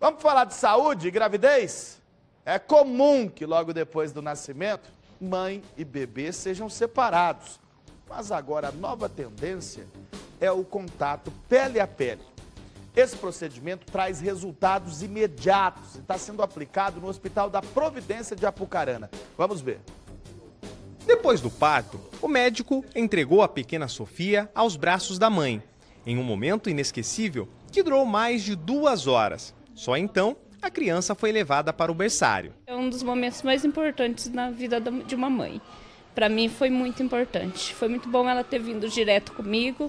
Vamos falar de saúde e gravidez? É comum que logo depois do nascimento, mãe e bebê sejam separados. Mas agora a nova tendência é o contato pele a pele. Esse procedimento traz resultados imediatos e está sendo aplicado no Hospital da Providência de Apucarana. Vamos ver. Depois do parto, o médico entregou a pequena Sofia aos braços da mãe, em um momento inesquecível que durou mais de duas horas. Só então a criança foi levada para o berçário. É um dos momentos mais importantes na vida de uma mãe. Para mim foi muito importante. Foi muito bom ela ter vindo direto comigo.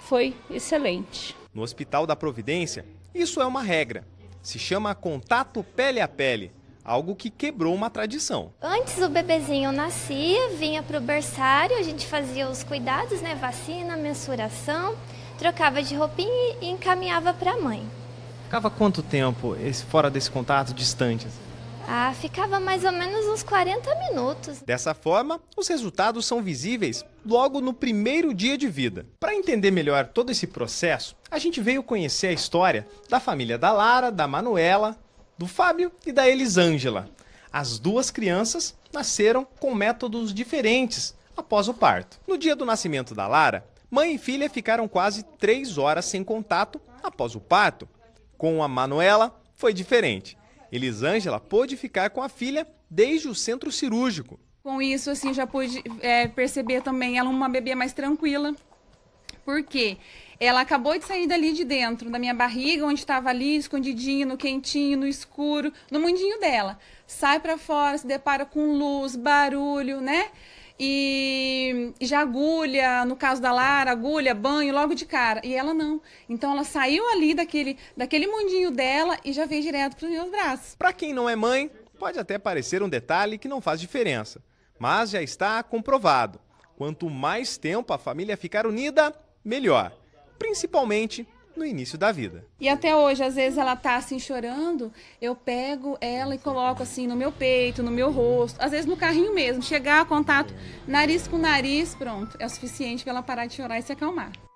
Foi excelente. No Hospital da Providência, isso é uma regra. Se chama contato pele a pele, algo que quebrou uma tradição. Antes o bebezinho nascia, vinha para o berçário, a gente fazia os cuidados, né, vacina, mensuração, trocava de roupinha e encaminhava para a mãe. Ficava quanto tempo esse, fora desse contato, distante? Ah, ficava mais ou menos uns 40 minutos. Dessa forma, os resultados são visíveis logo no primeiro dia de vida. Para entender melhor todo esse processo, a gente veio conhecer a história da família da Lara, da Manuela, do Fábio e da Elisângela. As duas crianças nasceram com métodos diferentes após o parto. No dia do nascimento da Lara, mãe e filha ficaram quase três horas sem contato após o parto com a Manuela, foi diferente. Elisângela pôde ficar com a filha desde o centro cirúrgico. Com isso, assim, já pude é, perceber também ela uma bebê mais tranquila. Por quê? Ela acabou de sair dali de dentro, da minha barriga, onde estava ali, escondidinho, no quentinho, no escuro, no mundinho dela. Sai para fora, se depara com luz, barulho, né? e já agulha, no caso da Lara, agulha, banho logo de cara. E ela não. Então ela saiu ali daquele, daquele mundinho dela e já veio direto para os meus braços. Para quem não é mãe, pode até parecer um detalhe que não faz diferença, mas já está comprovado. Quanto mais tempo a família ficar unida, melhor, principalmente no início da vida. E até hoje, às vezes ela tá assim chorando, eu pego ela e coloco assim no meu peito, no meu rosto, às vezes no carrinho mesmo, chegar a contato nariz com nariz, pronto, é o suficiente para ela parar de chorar e se acalmar.